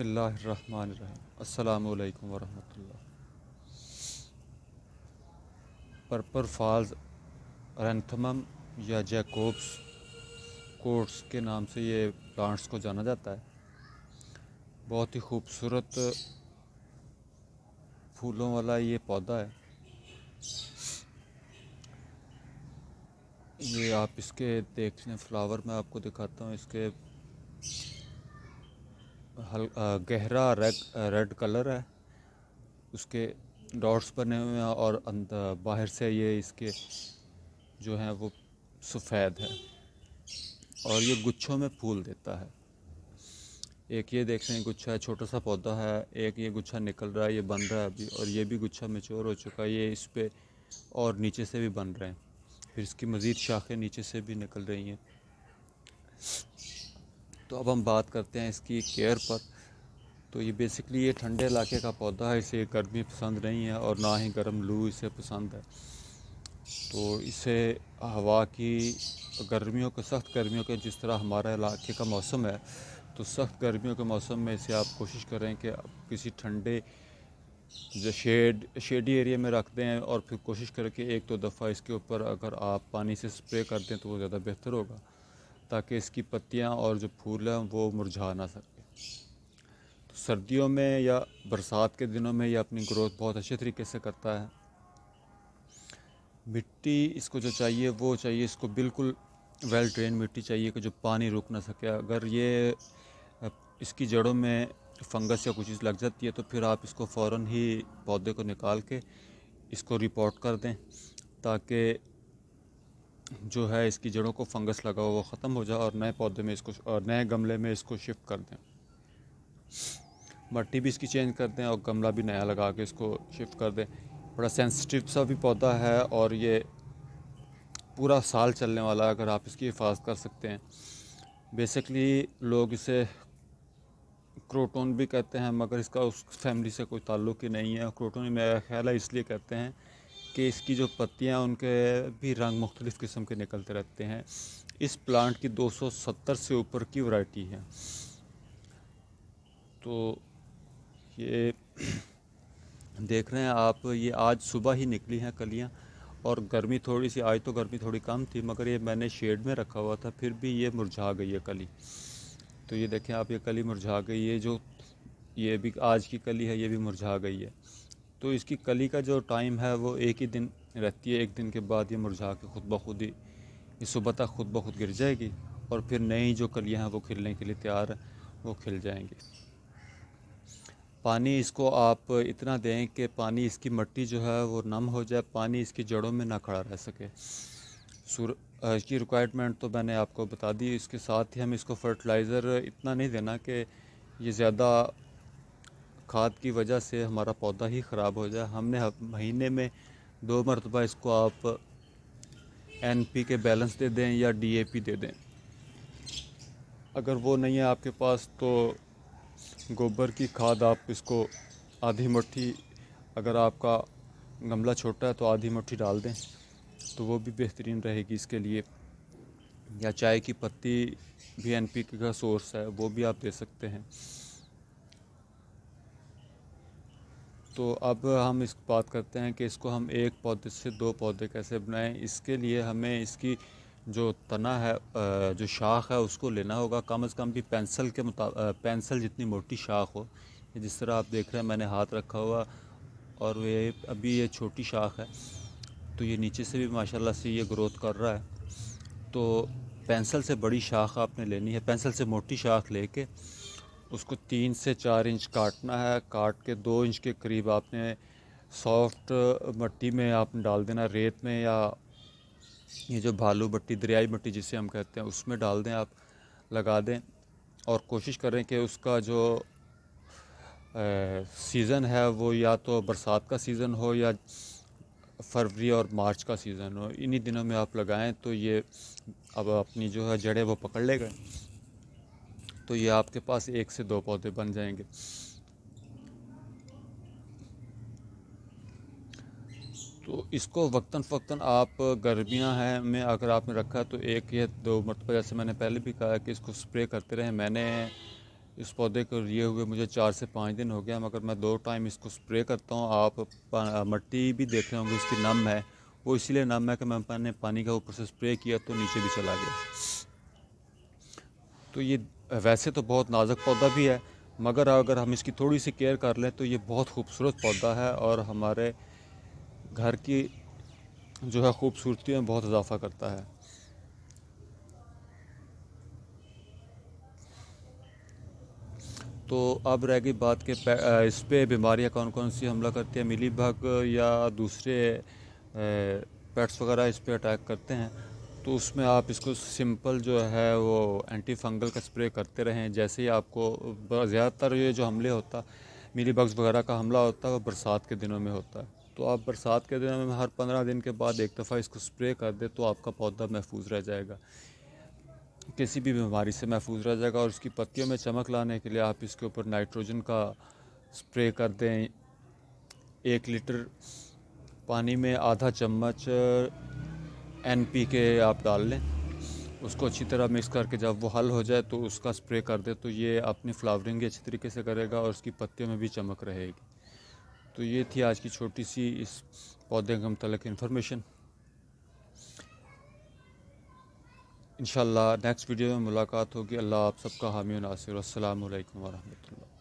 बसमीम् अल्लाम वरहमल purple false रैंथमम या जैकोब्स कोट्स के नाम से ये प्लांट्स को जाना जाता है बहुत ही खूबसूरत फूलों वाला ये पौधा है ये आप इसके देख लें फ्लावर मैं आपको दिखाता हूँ इसके हल गहरा रेड रेड कलर है उसके डॉट्स बने हुए हैं और अंदर बाहर से ये इसके जो हैं वो सफ़ेद है और ये गुच्छों में फूल देता है एक ये देख रहे हैं गुच्छा है छोटा सा पौधा है एक ये गुच्छा निकल रहा है ये बन रहा है अभी और ये भी गुच्छा मेच्योर हो चुका है ये इस पर और नीचे से भी बन रहे हैं फिर इसकी मज़ीद शाखें नीचे से भी निकल रही हैं तो अब हम बात करते हैं इसकी केयर पर तो ये बेसिकली ये ठंडे इलाके का पौधा है इसे गर्मी पसंद नहीं है और ना ही गर्म लू इसे पसंद है तो इसे हवा की गर्मियों के सख्त गर्मियों के जिस तरह हमारा इलाके का मौसम है तो सख्त गर्मियों के मौसम में इसे आप कोशिश करें कि आप किसी ठंडे शेड शेडी एरिया में रख दें और फिर कोशिश करें कि एक दो तो दफ़ा इसके ऊपर अगर आप पानी से स्प्रे कर दें तो वो ज़्यादा बेहतर होगा ताकि इसकी पत्तियाँ और जो फूल हैं वो मुरझा ना सके तो सर्दियों में या बरसात के दिनों में ये अपनी ग्रोथ बहुत अच्छे तरीके से करता है मिट्टी इसको जो चाहिए वो चाहिए इसको बिल्कुल वेल ट्रेन मिट्टी चाहिए कि जो पानी रुक ना सके अगर ये इसकी जड़ों में फंगस या कुछ चीज़ लग जाती है तो फिर आप इसको फ़ौर ही पौधे को निकाल के इसको रिपोर्ट कर दें ताकि जो है इसकी जड़ों को फंगस लगा हुआ ख़त्म हो जाए और नए पौधे में इसको और नए गमले में इसको शिफ्ट कर दें मट्टी भी इसकी चेंज कर दें और गमला भी नया लगा के इसको शिफ्ट कर दें बड़ा सेंसिटिव सा भी पौधा है और ये पूरा साल चलने वाला है अगर आप इसकी हिफाजत कर सकते हैं बेसिकली लोग इसे क्रोटोन भी कहते हैं मगर इसका उस फैमिली से कोई ताल्लुक़ ही नहीं है क्रोटोन मेरा ख्याल है इसलिए कहते हैं कि इसकी जो पत्तियाँ उनके भी रंग मुख्तलिफ़ किस्म के निकलते रहते हैं इस प्लांट की 270 से ऊपर की वैरायटी है तो ये देख रहे हैं आप ये आज सुबह ही निकली हैं कलियाँ और गर्मी थोड़ी सी आज तो गर्मी थोड़ी कम थी मगर ये मैंने शेड में रखा हुआ था फिर भी ये मुरझा गई है कली तो ये देखें आप ये कली मुरझा गई है जो ये भी आज की कली है ये भी मुरझा गई है तो इसकी कली का जो टाइम है वो एक ही दिन रहती है एक दिन के बाद ये मुरझा के खुद ब खुद ही सुबह तक खुद ब खुद गिर जाएगी और फिर नई जो कलियाँ हैं वो खिलने के लिए तैयार हैं वो खिल जाएंगी पानी इसको आप इतना दें कि पानी इसकी मिट्टी जो है वो नम हो जाए पानी इसकी जड़ों में ना खड़ा रह सके सुर इसकी रिक्वायरमेंट तो मैंने आपको बता दी इसके साथ ही हम इसको फर्टिलाइज़र इतना नहीं देना कि ये ज़्यादा खाद की वजह से हमारा पौधा ही ख़राब हो जाए हमने महीने में दो मरतबा इसको आप एन पी के बैलेंस दे दें या डी ए पी दे दें अगर वो नहीं है आपके पास तो गोबर की खाद आप इसको आधी मुट्ठी अगर आपका गमला छोटा है तो आधी मुट्ठी डाल दें तो वो भी बेहतरीन रहेगी इसके लिए या चाय की पत्ती भी एन पी का सोर्स है वो भी आप दे सकते हैं तो अब हम इस बात करते हैं कि इसको हम एक पौधे से दो पौधे कैसे बनाएं इसके लिए हमें इसकी जो तना है जो शाख है उसको लेना होगा कम अज़ कम भी पेंसिल के मुता पेंसिल जितनी मोटी शाख हो जिस तरह आप देख रहे हैं मैंने हाथ रखा हुआ और ये अभी ये छोटी शाख है तो ये नीचे से भी माशाल्लाह से ये ग्रोथ कर रहा है तो पेंसिल से बड़ी शाख आपने लेनी है पेंसिल से मोटी शाख लेके उसको तीन से चार इंच काटना है काट के दो इंच के करीब आपने सॉफ्ट मट्टी में आपने डाल देना रेत में या ये जो भालू मट्टी दरियाई मट्टी जिसे हम कहते हैं उसमें डाल दें आप लगा दें और कोशिश करें कि उसका जो सीज़न है वो या तो बरसात का सीज़न हो या फरवरी और मार्च का सीज़न हो इन्हीं दिनों में आप लगाएं तो ये अब अपनी जो है जड़ें वो पकड़ लेगा तो ये आपके पास एक से दो पौधे बन जाएंगे तो इसको वक्ता फ़क्ता आप गर्मियाँ हैं में अगर आपने रखा तो एक या दो मरतबा जैसे मैंने पहले भी कहा कि इसको स्प्रे करते रहें मैंने इस पौधे को लिए हुए मुझे चार से पाँच दिन हो गया मगर मैं दो टाइम इसको स्प्रे करता हूँ आप मट्टी भी देख रहे होंगे इसकी नम है वो इसलिए नम है कि मैंने पानी का ऊपर से स्प्रे किया तो नीचे भी चला गया तो ये वैसे तो बहुत नाजुक पौधा भी है मगर अगर हम इसकी थोड़ी सी केयर कर लें तो ये बहुत खूबसूरत पौधा है और हमारे घर की जो है खूबसूरती में बहुत इजाफ़ा करता है तो अब रह गई बात के इस पर बीमारियाँ कौन कौन सी हमला करती है मिली भग या दूसरे पेट्स वगैरह इस पर अटैक करते हैं तो उसमें आप इसको सिंपल जो है वो एंटी फंगल का स्प्रे करते रहें जैसे ही आपको ज़्यादातर ये जो हमले होता मिली बग्स वगैरह का हमला होता है वो बरसात के दिनों में होता है तो आप बरसात के दिनों में हर पंद्रह दिन के बाद एक दफ़ा इसको स्प्रे कर दे तो आपका पौधा महफूज रह जाएगा किसी भी बीमारी से महफूज रह जाएगा और उसकी पत्तियों में चमक लाने के लिए आप इसके ऊपर नाइट्रोजन का स्प्रे कर दें एक लीटर पानी में आधा चम्मच एन पी के आप डाल लें उसको अच्छी तरह मिक्स करके जब वो हल हो जाए तो उसका स्प्रे कर दे तो ये अपनी फ्लावरिंग भी अच्छी तरीके से करेगा और उसकी पत्तियों में भी चमक रहेगी तो ये थी आज की छोटी सी इस पौधे के मतलब इन्फॉर्मेशन इन नेक्स्ट वीडियो में मुलाकात होगी अल्लाह आप सबका हामी नासिर असल वरहमल